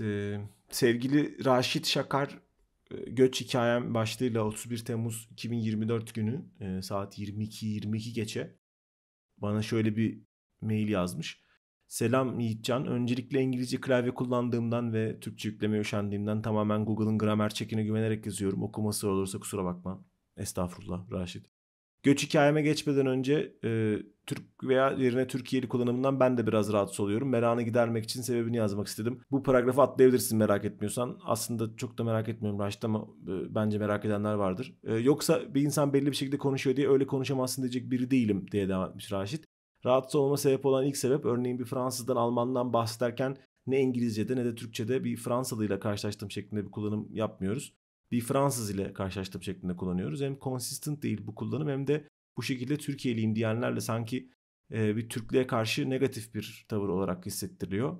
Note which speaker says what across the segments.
Speaker 1: Ee, sevgili Raşit Şakar e, Göç Hikayem başlığıyla 31 Temmuz 2024 günü e, saat 22.22 22 geçe bana şöyle bir mail yazmış. Selam Yiğitcan. Öncelikle İngilizce klavye kullandığımdan ve Türkçe yüklemeye üşendiğimden tamamen Google'ın gramer çekine güvenerek yazıyorum. Okuması olursa kusura bakma. Estağfurullah Raşit. Göç hikayeme geçmeden önce e, Türk veya yerine Türkiye'li kullanımından ben de biraz rahatsız oluyorum. Meranı gidermek için sebebini yazmak istedim. Bu paragrafı atlayabilirsin merak etmiyorsan. Aslında çok da merak etmiyorum Raşit ama e, bence merak edenler vardır. E, yoksa bir insan belli bir şekilde konuşuyor diye öyle konuşamazsın diyecek biri değilim diye devam etmiş Raşit. Rahatsız olma sebep olan ilk sebep örneğin bir Fransızdan Almandan bahsederken ne İngilizce'de ne de Türkçe'de bir Fransalıyla karşılaştığım şeklinde bir kullanım yapmıyoruz. Bir Fransız ile karşılaştırıp şeklinde kullanıyoruz. Hem consistent değil bu kullanım hem de bu şekilde Türkiye'liyim diyenlerle sanki e, bir Türklüğe karşı negatif bir tavır olarak hissettiriyor.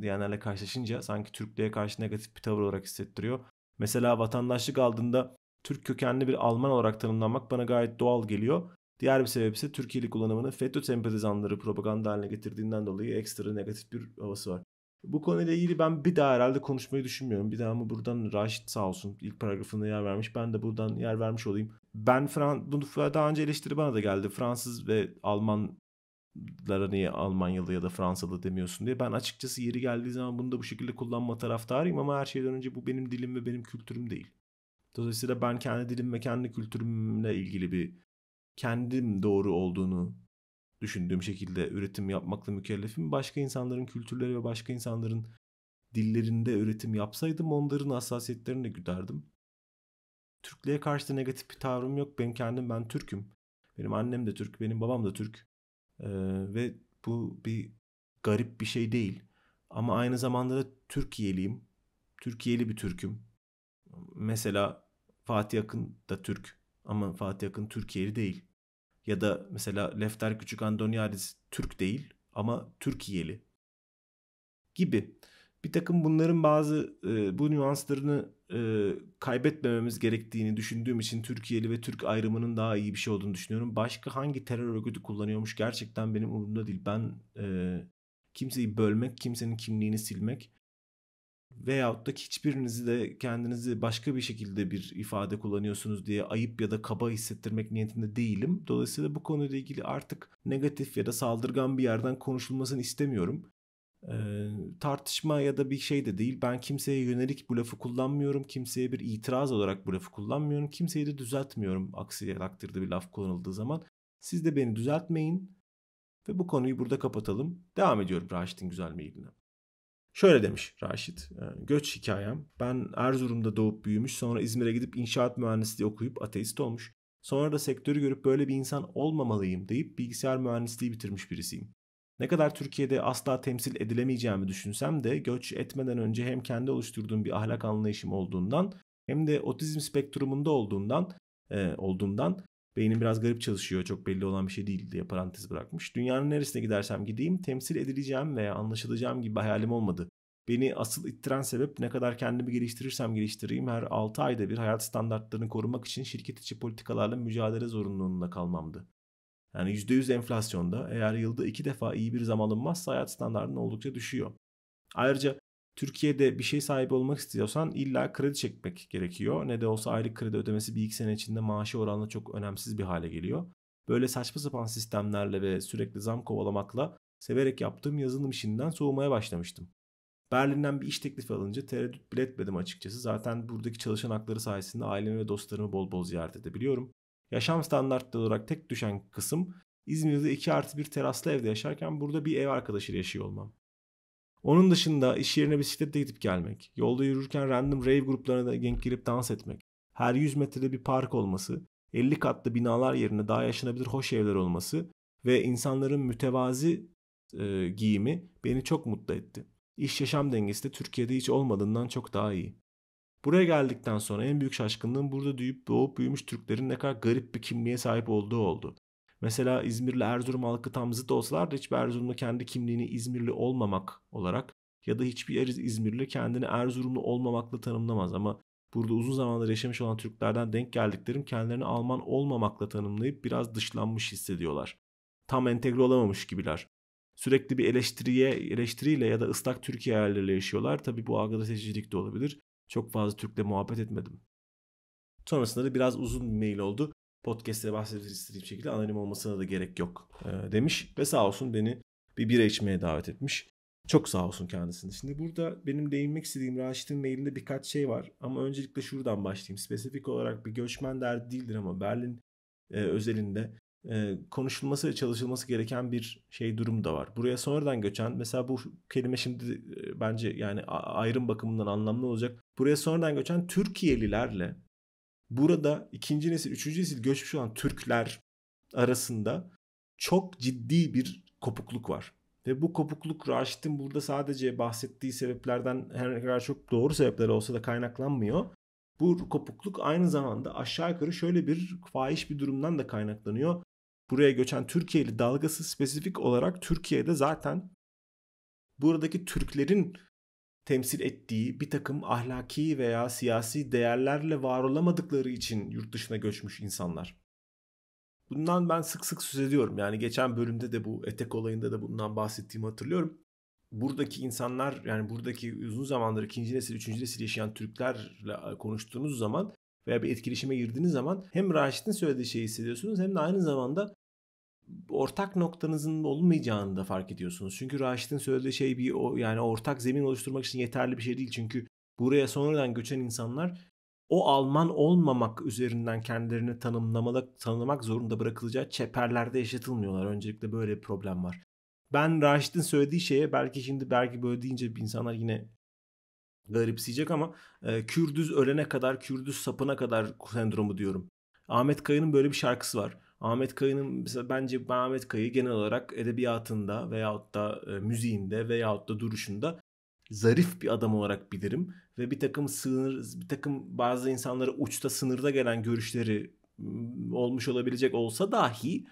Speaker 1: Diyenlerle karşılaşınca sanki Türklüğe karşı negatif bir tavır olarak hissettiriyor. Mesela vatandaşlık aldığında Türk kökenli bir Alman olarak tanımlanmak bana gayet doğal geliyor. Diğer bir sebep ise Türkiye'li kullanımını FETÖ sempatizanları propaganda haline getirdiğinden dolayı ekstra negatif bir havası var. Bu konuyla ilgili ben bir daha herhalde konuşmayı düşünmüyorum. Bir daha mı buradan Raşit sağ olsun ilk paragrafında yer vermiş. Ben de buradan yer vermiş olayım. Ben Fran bunu daha önce eleştiri bana da geldi. Fransız ve Almanlara niye Almanyalı ya da Fransalı demiyorsun diye. Ben açıkçası yeri geldiği zaman bunu da bu şekilde kullanma taraftarıyım ama her şeyden önce bu benim dilim ve benim kültürüm değil. Dolayısıyla ben kendi dilim ve kendi kültürümle ilgili bir kendim doğru olduğunu düşündüğüm şekilde üretim yapmakla mükellefim. Başka insanların kültürleri ve başka insanların dillerinde üretim yapsaydım onların hassasiyetlerini de güderdim. Türklüğe karşı da negatif bir tavrım yok. Ben kendim ben Türk'üm. Benim annem de Türk, benim babam da Türk. Ee, ve bu bir garip bir şey değil. Ama aynı zamanda da Türkiye'liyim. Türkiye'li bir Türk'üm. Mesela Fatih Akın da Türk ama Fatih Akın Türkiye'li değil. Ya da mesela Lefter Küçük Andoniadis Türk değil ama Türkiyeli gibi. Bir takım bunların bazı e, bu nüanslarını e, kaybetmememiz gerektiğini düşündüğüm için Türkiye'li ve Türk ayrımının daha iyi bir şey olduğunu düşünüyorum. Başka hangi terör örgütü kullanıyormuş gerçekten benim umurumda değil. Ben e, kimseyi bölmek, kimsenin kimliğini silmek veyahut da hiçbirinizi de kendinizi başka bir şekilde bir ifade kullanıyorsunuz diye ayıp ya da kaba hissettirmek niyetinde değilim. Dolayısıyla bu konuyla ilgili artık negatif ya da saldırgan bir yerden konuşulmasını istemiyorum. Ee, tartışma ya da bir şey de değil. Ben kimseye yönelik bu lafı kullanmıyorum. Kimseye bir itiraz olarak bu lafı kullanmıyorum. Kimseyi de düzeltmiyorum aksi takdirde bir laf kullanıldığı zaman. Siz de beni düzeltmeyin ve bu konuyu burada kapatalım. Devam ediyorum Raşit'in güzel mailine. Şöyle demiş Raşit. Göç hikayem. Ben Erzurum'da doğup büyümüş sonra İzmir'e gidip inşaat mühendisliği okuyup ateist olmuş. Sonra da sektörü görüp böyle bir insan olmamalıyım deyip bilgisayar mühendisliği bitirmiş birisiyim. Ne kadar Türkiye'de asla temsil edilemeyeceğimi düşünsem de göç etmeden önce hem kendi oluşturduğum bir ahlak anlayışım olduğundan hem de otizm spektrumunda olduğundan e, olduğundan Beynim biraz garip çalışıyor. Çok belli olan bir şey değil diye parantez bırakmış. Dünyanın neresine gidersem gideyim temsil edileceğim veya anlaşılacağım gibi hayalim olmadı. Beni asıl ittiren sebep ne kadar kendimi geliştirirsem geliştireyim her 6 ayda bir hayat standartlarını korumak için şirket içi politikalarla mücadele zorunluluğunda kalmamdı. Yani %100 enflasyonda eğer yılda 2 defa iyi bir zam alınmazsa hayat standartın oldukça düşüyor. Ayrıca Türkiye'de bir şey sahibi olmak istiyorsan illa kredi çekmek gerekiyor. Ne de olsa aylık kredi ödemesi bir iki sene içinde maaşı oranla çok önemsiz bir hale geliyor. Böyle saçma sapan sistemlerle ve sürekli zam kovalamakla severek yaptığım yazılım işinden soğumaya başlamıştım. Berlin'den bir iş teklifi alınca tereddüt bile etmedim açıkçası. Zaten buradaki çalışan hakları sayesinde ailemi ve dostlarımı bol bol ziyaret edebiliyorum. Yaşam standartları olarak tek düşen kısım İzmir'de 2 artı 1 teraslı evde yaşarken burada bir ev arkadaşıyla yaşıyor olmam. Onun dışında iş yerine bisikletle gidip gelmek, yolda yürürken random rave gruplarına da genk girip dans etmek, her 100 metrede bir park olması, 50 katlı binalar yerine daha yaşanabilir hoş evler olması ve insanların mütevazi e, giyimi beni çok mutlu etti. İş yaşam dengesi de Türkiye'de hiç olmadığından çok daha iyi. Buraya geldikten sonra en büyük şaşkınlığım burada duyup doğup büyümüş Türklerin ne kadar garip bir kimliğe sahip olduğu oldu. Mesela İzmirli Erzurum halkı tam zıt olsalar da hiçbir Erzurumlu kendi kimliğini İzmirli olmamak olarak ya da hiçbir yer İzmirli kendini Erzurumlu olmamakla tanımlamaz ama burada uzun zamandır yaşamış olan Türklerden denk geldiklerim kendilerini Alman olmamakla tanımlayıp biraz dışlanmış hissediyorlar. Tam entegre olamamış gibiler. Sürekli bir eleştiriye, eleştiriyle ya da ıslak Türkiye hayalleriyle yaşıyorlar. Tabi bu algıda seçicilik de olabilir. Çok fazla Türk'le muhabbet etmedim. Sonrasında da biraz uzun bir mail oldu podcast'te bahsettiğim şekilde anonim olmasına da gerek yok e, demiş. Ve sağ olsun beni bir bira içmeye davet etmiş. Çok sağ olsun kendisine. Şimdi burada benim değinmek istediğim Raşit'in mailinde birkaç şey var. Ama öncelikle şuradan başlayayım. Spesifik olarak bir göçmen derdi değildir ama Berlin e, özelinde e, konuşulması ve çalışılması gereken bir şey durum da var. Buraya sonradan göçen mesela bu kelime şimdi e, bence yani ayrım bakımından anlamlı olacak. Buraya sonradan göçen Türkiyelilerle burada ikinci nesil, üçüncü nesil göçmüş olan Türkler arasında çok ciddi bir kopukluk var. Ve bu kopukluk Raşit'in burada sadece bahsettiği sebeplerden her ne kadar çok doğru sebepler olsa da kaynaklanmıyor. Bu kopukluk aynı zamanda aşağı yukarı şöyle bir fahiş bir durumdan da kaynaklanıyor. Buraya göçen Türkiye'li dalgası spesifik olarak Türkiye'de zaten buradaki Türklerin temsil ettiği bir takım ahlaki veya siyasi değerlerle var olamadıkları için yurt dışına göçmüş insanlar. Bundan ben sık sık söz ediyorum. Yani geçen bölümde de bu etek olayında da bundan bahsettiğimi hatırlıyorum. Buradaki insanlar yani buradaki uzun zamandır ikinci nesil, üçüncü nesil yaşayan Türklerle konuştuğunuz zaman veya bir etkileşime girdiğiniz zaman hem Raşit'in söylediği şeyi hissediyorsunuz hem de aynı zamanda ortak noktanızın olmayacağını da fark ediyorsunuz. Çünkü Raşit'in söylediği şey bir o, yani ortak zemin oluşturmak için yeterli bir şey değil. Çünkü buraya sonradan göçen insanlar o Alman olmamak üzerinden kendilerini tanımlamak tanımlamak zorunda bırakılacağı çeperlerde yaşatılmıyorlar. Öncelikle böyle bir problem var. Ben Raşit'in söylediği şeye belki şimdi belki böyle deyince insanlar yine garipsiyecek ama e, Kürdüz ölene kadar, Kürdüz sapına kadar sendromu diyorum. Ahmet Kaya'nın böyle bir şarkısı var. Ahmet Kayı'nın mesela bence ben Ahmet Kayı genel olarak edebiyatında veyahut da e, müziğinde veyahut da duruşunda zarif bir adam olarak bilirim ve bir takım sınır bir takım bazı insanlara uçta sınırda gelen görüşleri olmuş olabilecek olsa dahi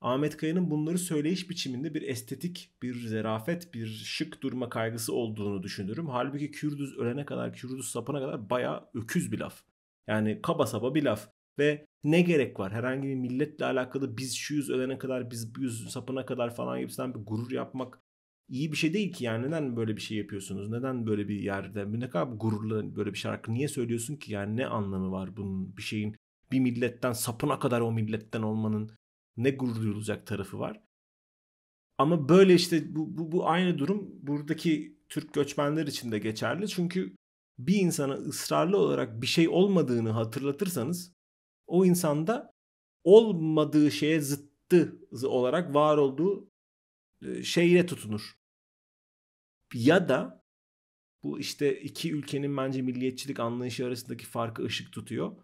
Speaker 1: Ahmet Kaya'nın bunları söyleyiş biçiminde bir estetik, bir zerafet, bir şık durma kaygısı olduğunu düşünürüm. Halbuki Kürdüz ölene kadar, Kürdüz sapına kadar baya öküz bir laf. Yani kaba saba bir laf ve ne gerek var herhangi bir milletle alakalı biz şu yüz ölene kadar biz bu yüz sapına kadar falan gibisinden bir gurur yapmak iyi bir şey değil ki yani neden böyle bir şey yapıyorsunuz neden böyle bir yerde ne kadar gururla böyle bir şarkı niye söylüyorsun ki yani ne anlamı var bunun bir şeyin bir milletten sapına kadar o milletten olmanın ne gurur duyulacak tarafı var. Ama böyle işte bu, bu, bu aynı durum buradaki Türk göçmenler için de geçerli. Çünkü bir insana ısrarlı olarak bir şey olmadığını hatırlatırsanız o insanda olmadığı şeye zıttı olarak var olduğu e, şeyle tutunur. Ya da bu işte iki ülkenin bence milliyetçilik anlayışı arasındaki farkı ışık tutuyor.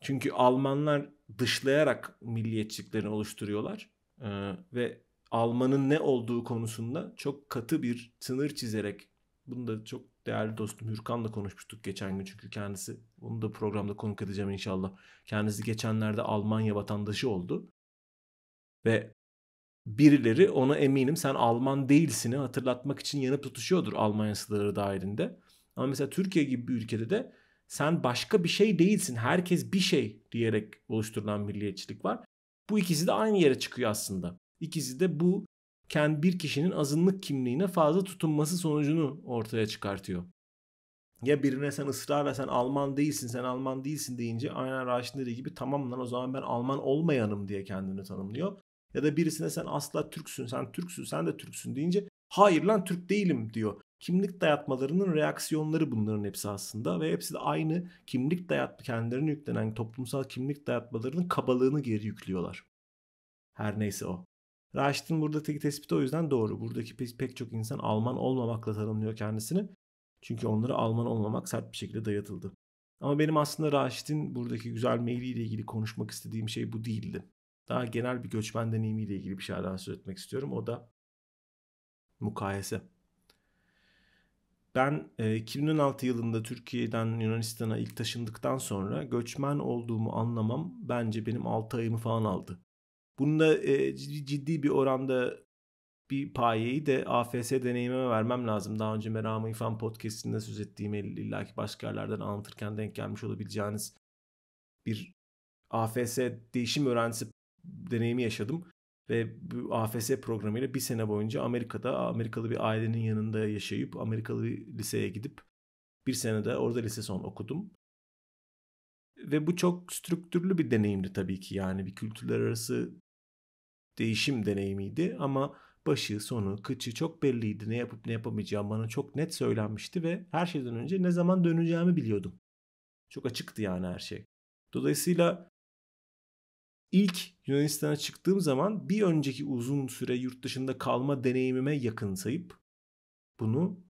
Speaker 1: Çünkü Almanlar dışlayarak milliyetçiliklerini oluşturuyorlar ee, ve Alman'ın ne olduğu konusunda çok katı bir sınır çizerek bunu da çok değerli dostum Hürkan'la konuşmuştuk geçen gün çünkü kendisi bunu da programda konuk edeceğim inşallah. Kendisi geçenlerde Almanya vatandaşı oldu. Ve birileri ona eminim sen Alman değilsini e, hatırlatmak için yanıp tutuşuyordur Almanya sınırı dahilinde. Ama mesela Türkiye gibi bir ülkede de sen başka bir şey değilsin. Herkes bir şey diyerek oluşturulan milliyetçilik var. Bu ikisi de aynı yere çıkıyor aslında. İkisi de bu kendi bir kişinin azınlık kimliğine fazla tutunması sonucunu ortaya çıkartıyor. Ya birine sen ısrarla sen Alman değilsin, sen Alman değilsin deyince aynen Raşit'in dediği gibi tamam lan o zaman ben Alman olmayanım diye kendini tanımlıyor. Ya da birisine sen asla Türksün, sen Türksün, sen de Türksün deyince hayır lan Türk değilim diyor. Kimlik dayatmalarının reaksiyonları bunların hepsi aslında ve hepsi de aynı kimlik dayat kendilerine yüklenen toplumsal kimlik dayatmalarının kabalığını geri yüklüyorlar. Her neyse o. Raşit'in buradaki tespiti o yüzden doğru. Buradaki pek çok insan Alman olmamakla tanımlıyor kendisini. Çünkü onlara Alman olmamak sert bir şekilde dayatıldı. Ama benim aslında Raşit'in buradaki güzel mailiyle ilgili konuşmak istediğim şey bu değildi. Daha genel bir göçmen deneyimiyle ilgili bir şeyden söz etmek istiyorum. O da mukayese. Ben 2016 e, yılında Türkiye'den Yunanistan'a ilk taşındıktan sonra göçmen olduğumu anlamam bence benim 6 ayımı falan aldı. Bununla e, ciddi bir oranda bir payeyi de AFS deneyimime vermem lazım. Daha önce Meram İfan podcastinde söz ettiğim illaki başka yerlerden anlatırken denk gelmiş olabileceğiniz bir AFS değişim öğrencisi deneyimi yaşadım. Ve bu AFS programıyla bir sene boyunca Amerika'da Amerikalı bir ailenin yanında yaşayıp Amerikalı liseye gidip bir sene de orada lise son okudum. Ve bu çok strüktürlü bir deneyimdi tabii ki yani bir kültürler arası değişim deneyimiydi ama başı, sonu, kıçı çok belliydi. Ne yapıp ne yapamayacağım bana çok net söylenmişti ve her şeyden önce ne zaman döneceğimi biliyordum. Çok açıktı yani her şey. Dolayısıyla ilk Yunanistan'a çıktığım zaman bir önceki uzun süre yurt dışında kalma deneyimime yakın sayıp bunu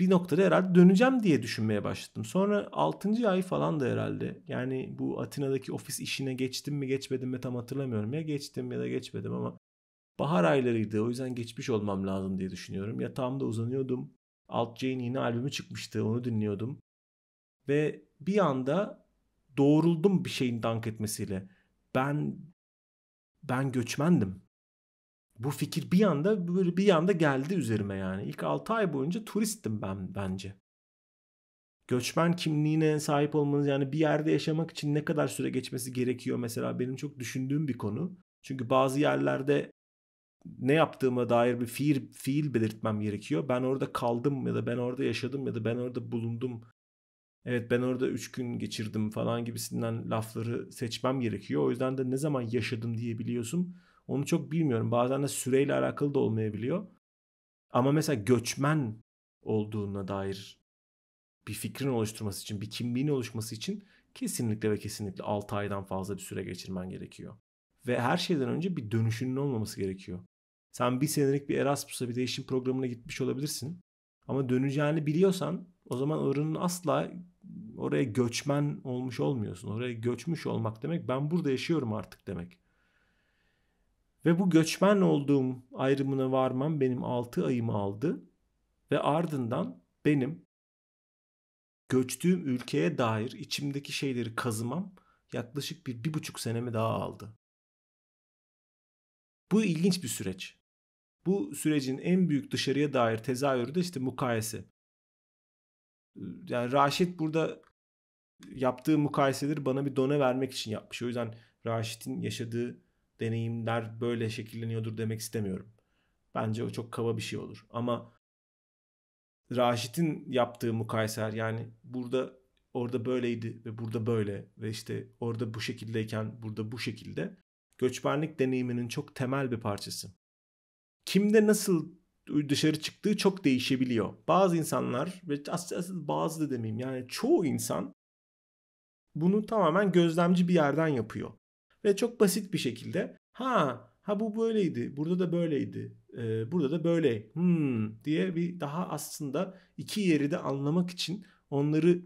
Speaker 1: bir noktada herhalde döneceğim diye düşünmeye başladım. Sonra 6. ay falan da herhalde yani bu Atina'daki ofis işine geçtim mi geçmedim mi tam hatırlamıyorum. Ya geçtim ya da geçmedim ama bahar aylarıydı o yüzden geçmiş olmam lazım diye düşünüyorum. Yatağımda uzanıyordum. Alt J'in yeni albümü çıkmıştı onu dinliyordum. Ve bir anda doğruldum bir şeyin dank etmesiyle. Ben ben göçmendim bu fikir bir anda böyle bir anda geldi üzerime yani. İlk 6 ay boyunca turisttim ben bence. Göçmen kimliğine sahip olmanız yani bir yerde yaşamak için ne kadar süre geçmesi gerekiyor mesela benim çok düşündüğüm bir konu. Çünkü bazı yerlerde ne yaptığıma dair bir fiil, fiil belirtmem gerekiyor. Ben orada kaldım ya da ben orada yaşadım ya da ben orada bulundum. Evet ben orada 3 gün geçirdim falan gibisinden lafları seçmem gerekiyor. O yüzden de ne zaman yaşadım diyebiliyorsun onu çok bilmiyorum. Bazen de süreyle alakalı da olmayabiliyor. Ama mesela göçmen olduğuna dair bir fikrin oluşturması için, bir kimliğin oluşması için kesinlikle ve kesinlikle 6 aydan fazla bir süre geçirmen gerekiyor. Ve her şeyden önce bir dönüşünün olmaması gerekiyor. Sen bir senelik bir Erasmus'a bir değişim programına gitmiş olabilirsin. Ama döneceğini biliyorsan o zaman oranın asla oraya göçmen olmuş olmuyorsun. Oraya göçmüş olmak demek ben burada yaşıyorum artık demek. Ve bu göçmen olduğum ayrımına varmam benim 6 ayımı aldı ve ardından benim göçtüğüm ülkeye dair içimdeki şeyleri kazımam yaklaşık bir, bir buçuk senemi daha aldı. Bu ilginç bir süreç. Bu sürecin en büyük dışarıya dair tezahürü de işte mukayese. Ee, yani Raşit burada yaptığı mukayeseleri bana bir done vermek için yapmış. O yüzden Raşit'in yaşadığı deneyimler böyle şekilleniyordur demek istemiyorum. Bence o çok kaba bir şey olur. Ama Raşit'in yaptığı mukayeseler yani burada orada böyleydi ve burada böyle ve işte orada bu şekildeyken burada bu şekilde göçmenlik deneyiminin çok temel bir parçası. Kimde nasıl dışarı çıktığı çok değişebiliyor. Bazı insanlar ve aslında bazı da demeyeyim yani çoğu insan bunu tamamen gözlemci bir yerden yapıyor. Ve çok basit bir şekilde ha ha bu böyleydi, burada da böyleydi, e, burada da böyle hmm, diye bir daha aslında iki yeri de anlamak için onları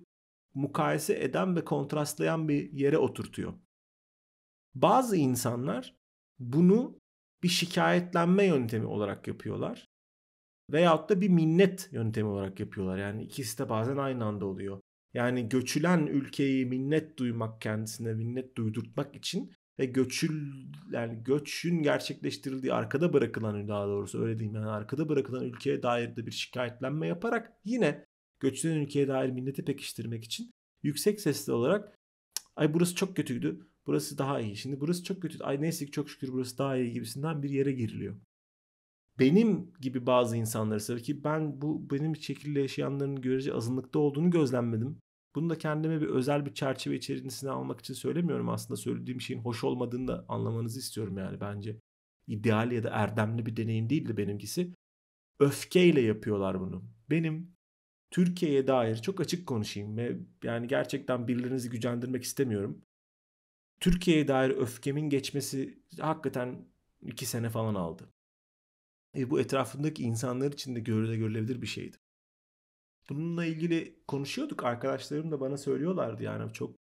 Speaker 1: mukayese eden ve kontrastlayan bir yere oturtuyor. Bazı insanlar bunu bir şikayetlenme yöntemi olarak yapıyorlar. Veyahut da bir minnet yöntemi olarak yapıyorlar. Yani ikisi de bazen aynı anda oluyor. Yani göçülen ülkeyi minnet duymak kendisine, minnet duydurtmak için ve göçül yani göçün gerçekleştirildiği arkada bırakılan daha doğrusu öyle diyeyim yani arkada bırakılan ülkeye dair de bir şikayetlenme yaparak yine göçülen ülkeye dair minneti pekiştirmek için yüksek sesli olarak ay burası çok kötüydü burası daha iyi şimdi burası çok kötü ay neyse ki çok şükür burası daha iyi gibisinden bir yere giriliyor. Benim gibi bazı insanlar ise ki ben bu benim şekilde yaşayanların görece azınlıkta olduğunu gözlemledim. Bunu da kendime bir özel bir çerçeve içerisine almak için söylemiyorum aslında. Söylediğim şeyin hoş olmadığını da anlamanızı istiyorum yani bence. ideal ya da erdemli bir deneyim değildi benimkisi. Öfkeyle yapıyorlar bunu. Benim Türkiye'ye dair çok açık konuşayım ve yani gerçekten birilerinizi gücendirmek istemiyorum. Türkiye'ye dair öfkemin geçmesi hakikaten iki sene falan aldı. E bu etrafındaki insanlar için de görüle görülebilir bir şeydi. Bununla ilgili konuşuyorduk. Arkadaşlarım da bana söylüyorlardı yani çok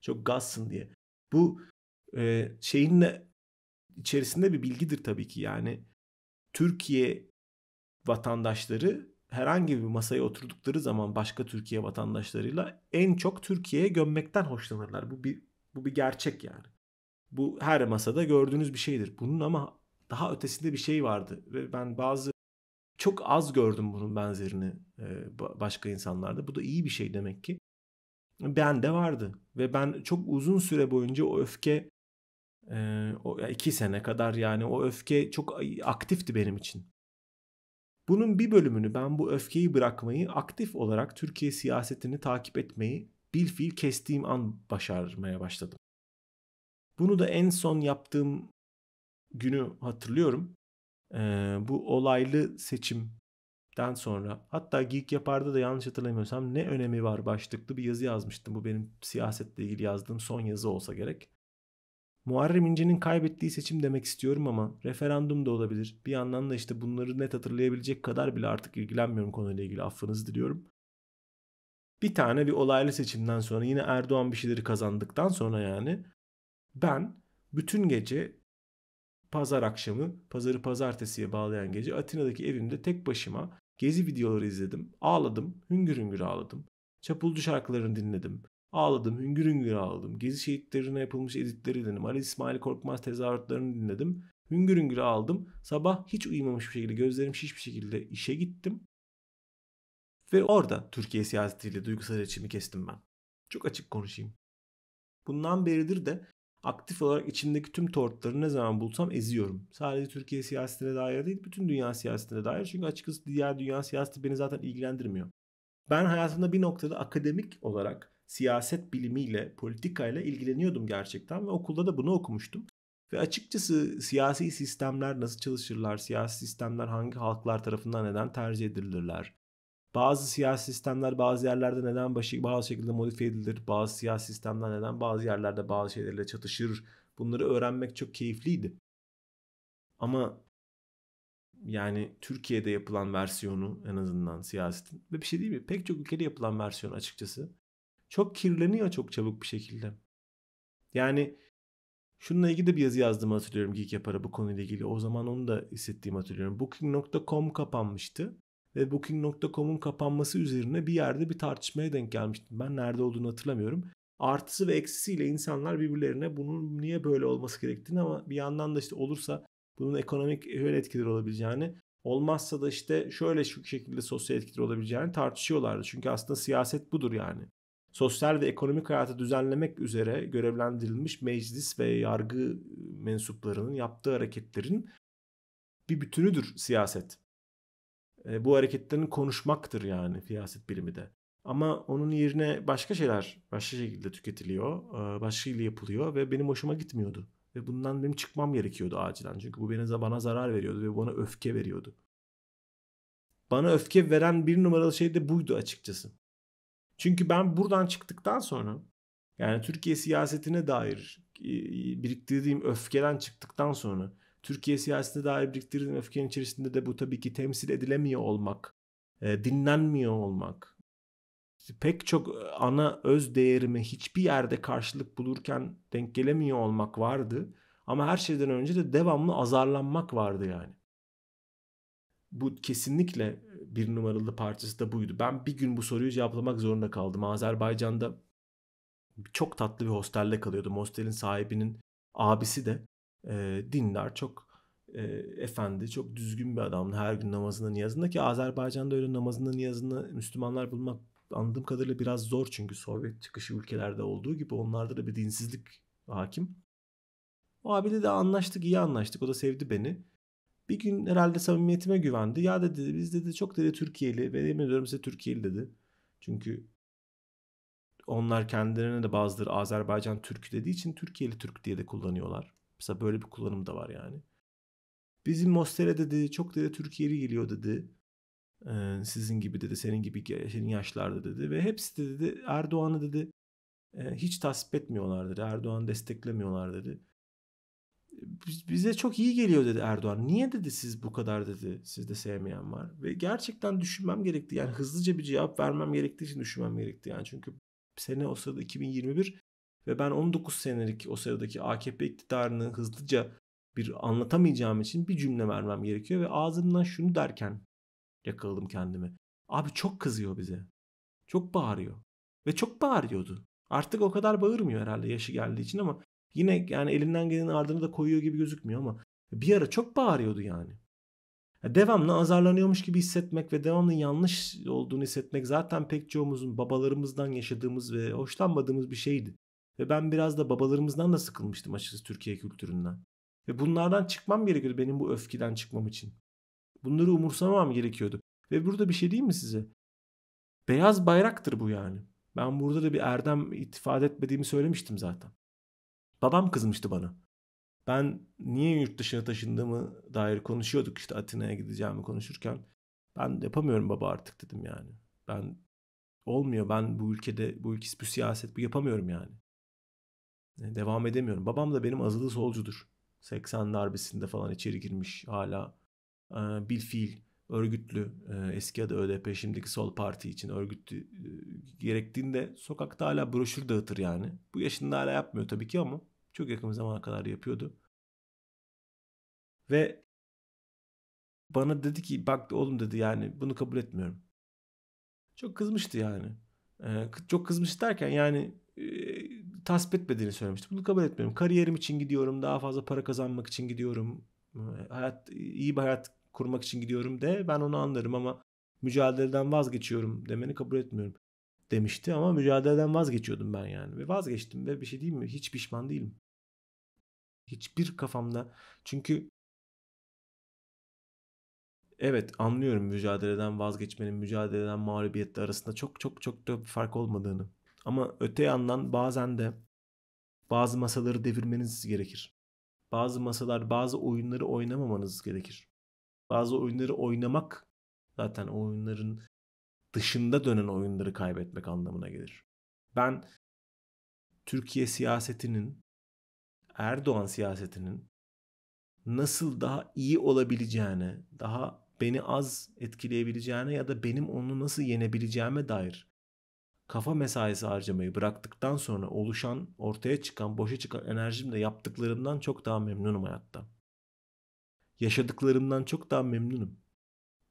Speaker 1: çok gazsın diye. Bu e, şeyin de içerisinde bir bilgidir tabii ki yani. Türkiye vatandaşları herhangi bir masaya oturdukları zaman başka Türkiye vatandaşlarıyla en çok Türkiye'ye gömmekten hoşlanırlar. Bu bir bu bir gerçek yani. Bu her masada gördüğünüz bir şeydir. Bunun ama daha ötesinde bir şey vardı ve ben bazı çok az gördüm bunun benzerini başka insanlarda. Bu da iyi bir şey demek ki. Ben de vardı ve ben çok uzun süre boyunca o öfke o iki sene kadar yani o öfke çok aktifti benim için. Bunun bir bölümünü ben bu öfkeyi bırakmayı aktif olarak Türkiye siyasetini takip etmeyi bilfiil kestiğim an başarmaya başladım. Bunu da en son yaptığım günü hatırlıyorum bu olaylı seçimden sonra hatta Geek Yapar'da da yanlış hatırlamıyorsam ne önemi var başlıklı bir yazı yazmıştım. Bu benim siyasetle ilgili yazdığım son yazı olsa gerek. Muharrem İnce'nin kaybettiği seçim demek istiyorum ama referandum da olabilir. Bir yandan da işte bunları net hatırlayabilecek kadar bile artık ilgilenmiyorum konuyla ilgili affınızı diliyorum. Bir tane bir olaylı seçimden sonra yine Erdoğan bir şeyleri kazandıktan sonra yani ben bütün gece pazar akşamı, pazarı pazartesiye bağlayan gece Atina'daki evimde tek başıma gezi videoları izledim. Ağladım, hüngür hüngür ağladım. Çapulcu şarkılarını dinledim. Ağladım, hüngür hüngür ağladım. Gezi şehitlerine yapılmış editleri dinledim. Ali İsmail Korkmaz tezahüratlarını dinledim. Hüngür hüngür ağladım. Sabah hiç uyumamış bir şekilde, gözlerim şiş bir şekilde işe gittim. Ve orada Türkiye siyasetiyle duygusal iletişimi kestim ben. Çok açık konuşayım. Bundan beridir de aktif olarak içimdeki tüm tortları ne zaman bulsam eziyorum. Sadece Türkiye siyasetine dair değil, bütün dünya siyasetine dair. Çünkü açıkçası diğer dünya siyaseti beni zaten ilgilendirmiyor. Ben hayatımda bir noktada akademik olarak siyaset bilimiyle, politikayla ilgileniyordum gerçekten ve okulda da bunu okumuştum. Ve açıkçası siyasi sistemler nasıl çalışırlar, siyasi sistemler hangi halklar tarafından neden tercih edilirler, bazı siyasi sistemler bazı yerlerde neden başı, bazı şekilde modifiye edilir? Bazı siyasi sistemler neden bazı yerlerde bazı şeylerle çatışır? Bunları öğrenmek çok keyifliydi. Ama yani Türkiye'de yapılan versiyonu en azından siyasetin ve bir şey değil mi? Pek çok ülkede yapılan versiyon açıkçası çok kirleniyor çok çabuk bir şekilde. Yani şununla ilgili de bir yazı yazdım hatırlıyorum Geek Yapar'a bu konuyla ilgili. O zaman onu da hissettiğimi hatırlıyorum. Booking.com kapanmıştı ve Booking.com'un kapanması üzerine bir yerde bir tartışmaya denk gelmiştim. Ben nerede olduğunu hatırlamıyorum. Artısı ve eksisiyle insanlar birbirlerine bunun niye böyle olması gerektiğini ama bir yandan da işte olursa bunun ekonomik şöyle etkileri olabileceğini, olmazsa da işte şöyle şu şekilde sosyal etkileri olabileceğini tartışıyorlardı. Çünkü aslında siyaset budur yani. Sosyal ve ekonomik hayatı düzenlemek üzere görevlendirilmiş meclis ve yargı mensuplarının yaptığı hareketlerin bir bütünüdür siyaset e, bu hareketlerin konuşmaktır yani siyaset bilimi de. Ama onun yerine başka şeyler başka şekilde tüketiliyor, e, başka şekilde yapılıyor ve benim hoşuma gitmiyordu. Ve bundan benim çıkmam gerekiyordu acilen. Çünkü bu bana, bana zarar veriyordu ve bana öfke veriyordu. Bana öfke veren bir numaralı şey de buydu açıkçası. Çünkü ben buradan çıktıktan sonra yani Türkiye siyasetine dair e, biriktirdiğim öfkeden çıktıktan sonra Türkiye siyasetine dair biriktirdiğim öfkenin içerisinde de bu tabii ki temsil edilemiyor olmak, e, dinlenmiyor olmak, pek çok e, ana öz değerime hiçbir yerde karşılık bulurken denk gelemiyor olmak vardı. Ama her şeyden önce de devamlı azarlanmak vardı yani. Bu kesinlikle e, bir numaralı parçası da buydu. Ben bir gün bu soruyu cevaplamak zorunda kaldım. Azerbaycan'da çok tatlı bir hostelde kalıyordum. Hostelin sahibinin abisi de e, dinler çok e, efendi, çok düzgün bir adamdı. Her gün namazını, niyazında ki Azerbaycan'da öyle namazını, niyazını Müslümanlar bulmak anladığım kadarıyla biraz zor çünkü Sovyet çıkışı ülkelerde olduğu gibi onlarda da bir dinsizlik hakim. O abiyle de anlaştık, iyi anlaştık. O da sevdi beni. Bir gün herhalde samimiyetime güvendi. Ya dedi biz dedi çok dedi Türkiye'li ve yemin ediyorum size Türkiye'li dedi. Çünkü onlar kendilerine de bazıları Azerbaycan Türk'ü dediği için Türkiye'li Türk diye de kullanıyorlar. Mesela böyle bir kullanım da var yani. Bizim Mostere dedi, çok dedi Türkiye'li geliyor dedi. Ee, sizin gibi dedi, senin gibi senin yaşlarda dedi. Ve hepsi de dedi Erdoğan'ı dedi e, hiç tasvip etmiyorlar dedi. Erdoğan desteklemiyorlar dedi. Bize çok iyi geliyor dedi Erdoğan. Niye dedi siz bu kadar dedi sizde sevmeyen var. Ve gerçekten düşünmem gerekti. Yani hızlıca bir cevap vermem gerektiği için düşünmem gerekti. Yani çünkü sene o sırada 2021 ve ben 19 senelik o sıradaki AKP iktidarını hızlıca bir anlatamayacağım için bir cümle vermem gerekiyor. Ve ağzımdan şunu derken yakaladım kendimi. Abi çok kızıyor bize. Çok bağırıyor. Ve çok bağırıyordu. Artık o kadar bağırmıyor herhalde yaşı geldiği için ama yine yani elinden gelenin ardını da koyuyor gibi gözükmüyor ama bir ara çok bağırıyordu yani. Devamlı azarlanıyormuş gibi hissetmek ve devamlı yanlış olduğunu hissetmek zaten pek çoğumuzun babalarımızdan yaşadığımız ve hoşlanmadığımız bir şeydi. Ve ben biraz da babalarımızdan da sıkılmıştım açıkçası Türkiye kültüründen. Ve bunlardan çıkmam gerekiyordu benim bu öfkeden çıkmam için. Bunları umursamam gerekiyordu. Ve burada bir şey diyeyim mi size? Beyaz bayraktır bu yani. Ben burada da bir erdem itifade etmediğimi söylemiştim zaten. Babam kızmıştı bana. Ben niye yurt dışına taşındığımı dair konuşuyorduk işte Atina'ya gideceğimi konuşurken. Ben yapamıyorum baba artık dedim yani. Ben olmuyor ben bu ülkede bu ülkesi bu siyaset bu yapamıyorum yani. E, devam edemiyorum. Babam da benim azılı solcudur. 80 darbesinde falan içeri girmiş hala. E, bil fiil örgütlü e, eski adı ÖDP şimdiki Sol Parti için örgütlü e, gerektiğinde sokakta hala broşür dağıtır yani. Bu yaşında hala yapmıyor tabii ki ama çok yakın zamana kadar yapıyordu. Ve bana dedi ki bak oğlum dedi yani bunu kabul etmiyorum. Çok kızmıştı yani. E, çok kızmış derken yani tasvip etmediğini söylemişti. Bunu kabul etmiyorum. Kariyerim için gidiyorum, daha fazla para kazanmak için gidiyorum, e, hayat iyi bir hayat kurmak için gidiyorum de ben onu anlarım ama mücadeleden vazgeçiyorum demeni kabul etmiyorum demişti ama mücadeleden vazgeçiyordum ben yani ve vazgeçtim ve bir şey değil mi hiç pişman değilim. Hiçbir kafamda çünkü evet anlıyorum mücadeleden vazgeçmenin mücadeleden mağlubiyette arasında çok çok çok da fark olmadığını ama öte yandan bazen de bazı masaları devirmeniz gerekir. Bazı masalar, bazı oyunları oynamamanız gerekir. Bazı oyunları oynamak zaten oyunların dışında dönen oyunları kaybetmek anlamına gelir. Ben Türkiye siyasetinin, Erdoğan siyasetinin nasıl daha iyi olabileceğine, daha beni az etkileyebileceğine ya da benim onu nasıl yenebileceğime dair kafa mesaisi harcamayı bıraktıktan sonra oluşan, ortaya çıkan, boşa çıkan enerjimle yaptıklarımdan çok daha memnunum hayatta. Yaşadıklarımdan çok daha memnunum.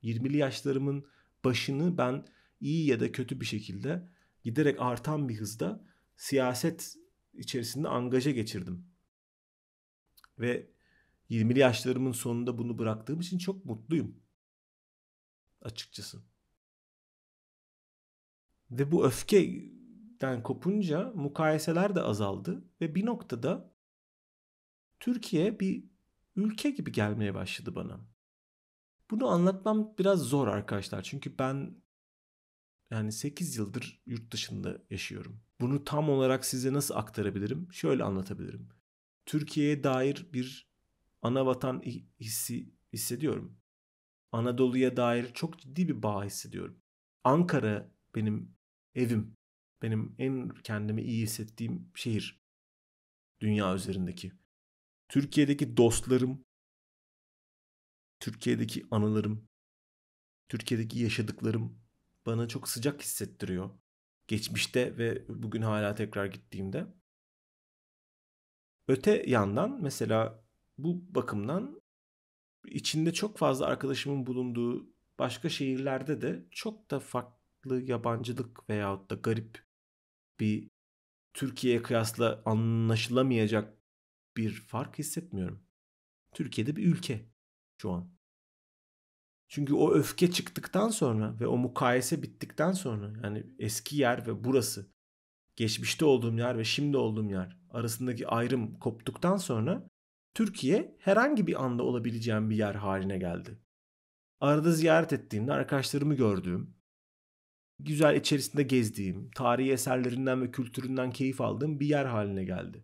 Speaker 1: 20'li yaşlarımın başını ben iyi ya da kötü bir şekilde giderek artan bir hızda siyaset içerisinde angaja geçirdim. Ve 20'li yaşlarımın sonunda bunu bıraktığım için çok mutluyum. Açıkçası. Ve bu öfkeden kopunca mukayeseler de azaldı ve bir noktada Türkiye bir ülke gibi gelmeye başladı bana. Bunu anlatmam biraz zor arkadaşlar çünkü ben yani 8 yıldır yurt dışında yaşıyorum. Bunu tam olarak size nasıl aktarabilirim? Şöyle anlatabilirim. Türkiye'ye dair bir ana vatan hissi hissediyorum. Anadolu'ya dair çok ciddi bir bağ hissediyorum. Ankara benim evim. Benim en kendimi iyi hissettiğim şehir. Dünya üzerindeki. Türkiye'deki dostlarım, Türkiye'deki anılarım, Türkiye'deki yaşadıklarım bana çok sıcak hissettiriyor. Geçmişte ve bugün hala tekrar gittiğimde. Öte yandan mesela bu bakımdan içinde çok fazla arkadaşımın bulunduğu başka şehirlerde de çok da farklı farklı yabancılık veyahut da garip bir Türkiye'ye kıyasla anlaşılamayacak bir fark hissetmiyorum. Türkiye'de bir ülke şu an. Çünkü o öfke çıktıktan sonra ve o mukayese bittikten sonra yani eski yer ve burası, geçmişte olduğum yer ve şimdi olduğum yer arasındaki ayrım koptuktan sonra Türkiye herhangi bir anda olabileceğim bir yer haline geldi. Arada ziyaret ettiğimde arkadaşlarımı gördüğüm, güzel içerisinde gezdiğim, tarihi eserlerinden ve kültüründen keyif aldığım bir yer haline geldi.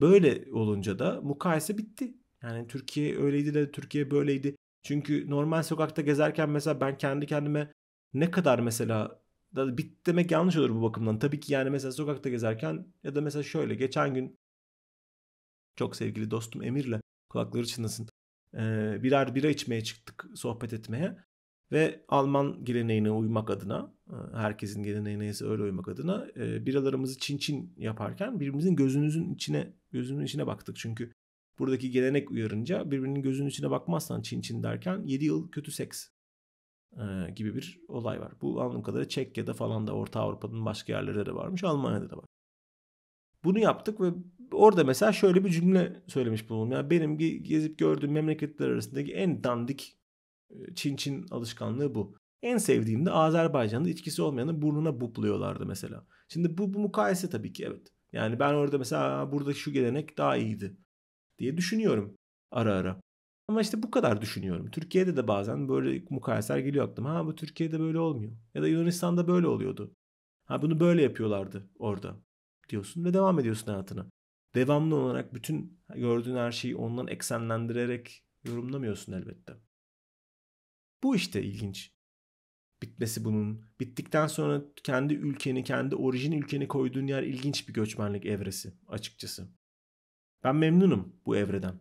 Speaker 1: Böyle olunca da mukayese bitti. Yani Türkiye öyleydi de Türkiye böyleydi. Çünkü normal sokakta gezerken mesela ben kendi kendime ne kadar mesela da bitti demek yanlış olur bu bakımdan. Tabii ki yani mesela sokakta gezerken ya da mesela şöyle geçen gün çok sevgili dostum Emir'le kulakları çınlasın. birer bira içmeye çıktık sohbet etmeye. Ve Alman geleneğine uymak adına, e, herkesin geleneğine ise öyle uymak adına e, biralarımızı çin çin yaparken birbirimizin gözünüzün içine, gözünün içine baktık. Çünkü buradaki gelenek uyarınca birbirinin gözünün içine bakmazsan çin çin derken 7 yıl kötü seks e, gibi bir olay var. Bu anladığım kadarıyla Çekya'da falan da Orta Avrupa'nın başka yerlerde de varmış. Almanya'da da var. Bunu yaptık ve orada mesela şöyle bir cümle söylemiş bulundum. Yani benim gezip gördüğüm memleketler arasındaki en dandik ee, Çin Çin alışkanlığı bu. En sevdiğim de Azerbaycan'da içkisi olmayanı burnuna bupluyorlardı mesela. Şimdi bu, bu mukayese tabii ki evet. Yani ben orada mesela burada şu gelenek daha iyiydi diye düşünüyorum ara ara. Ama işte bu kadar düşünüyorum. Türkiye'de de bazen böyle mukayeseler geliyor aklıma. Ha bu Türkiye'de böyle olmuyor. Ya da Yunanistan'da böyle oluyordu. Ha bunu böyle yapıyorlardı orada diyorsun ve devam ediyorsun hayatına. Devamlı olarak bütün gördüğün her şeyi ondan eksenlendirerek yorumlamıyorsun elbette. Bu işte ilginç. Bitmesi bunun. Bittikten sonra kendi ülkeni, kendi orijin ülkeni koyduğun yer ilginç bir göçmenlik evresi açıkçası. Ben memnunum bu evreden.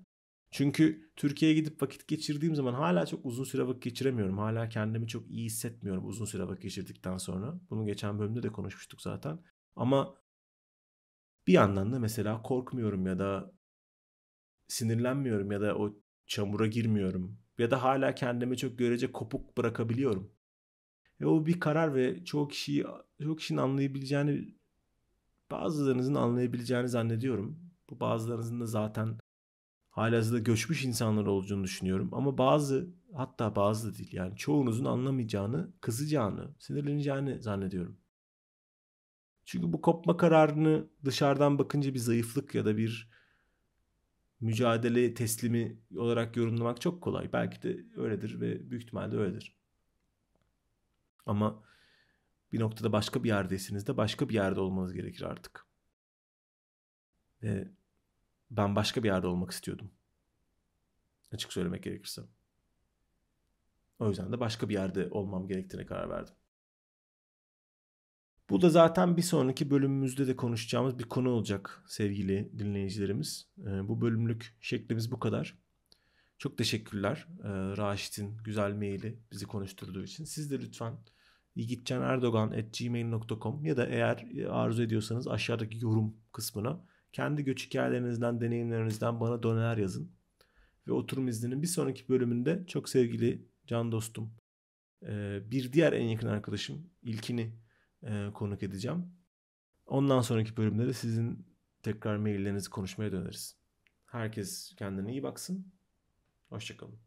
Speaker 1: Çünkü Türkiye'ye gidip vakit geçirdiğim zaman hala çok uzun süre vakit geçiremiyorum. Hala kendimi çok iyi hissetmiyorum uzun süre vakit geçirdikten sonra. Bunu geçen bölümde de konuşmuştuk zaten. Ama bir yandan da mesela korkmuyorum ya da sinirlenmiyorum ya da o çamura girmiyorum ya da hala kendimi çok görece kopuk bırakabiliyorum. E o bir karar ve çoğu kişiyi çoğu kişinin anlayabileceğini bazılarınızın anlayabileceğini zannediyorum. Bu bazılarınızın da zaten halihazırda göçmüş insanlar olduğunu düşünüyorum. Ama bazı hatta bazı değil yani çoğunuzun anlamayacağını, kızacağını, sinirleneceğini zannediyorum. Çünkü bu kopma kararını dışarıdan bakınca bir zayıflık ya da bir mücadele teslimi olarak yorumlamak çok kolay. Belki de öyledir ve büyük ihtimalle öyledir. Ama bir noktada başka bir yerdeyseniz de başka bir yerde olmanız gerekir artık. Ve ben başka bir yerde olmak istiyordum. Açık söylemek gerekirse. O yüzden de başka bir yerde olmam gerektiğine karar verdim. Bu da zaten bir sonraki bölümümüzde de konuşacağımız bir konu olacak sevgili dinleyicilerimiz. Ee, bu bölümlük şeklimiz bu kadar. Çok teşekkürler ee, Raşit'in güzel maili bizi konuşturduğu için. Siz de lütfen yiğitcanerdogan.gmail.com ya da eğer arzu ediyorsanız aşağıdaki yorum kısmına kendi göç hikayelerinizden, deneyimlerinizden bana doneler yazın. Ve oturum izninin bir sonraki bölümünde çok sevgili can dostum, ee, bir diğer en yakın arkadaşım İlkin'i e, konuk edeceğim. Ondan sonraki bölümlerde sizin tekrar maillerinizi konuşmaya döneriz. Herkes kendine iyi baksın. Hoşçakalın.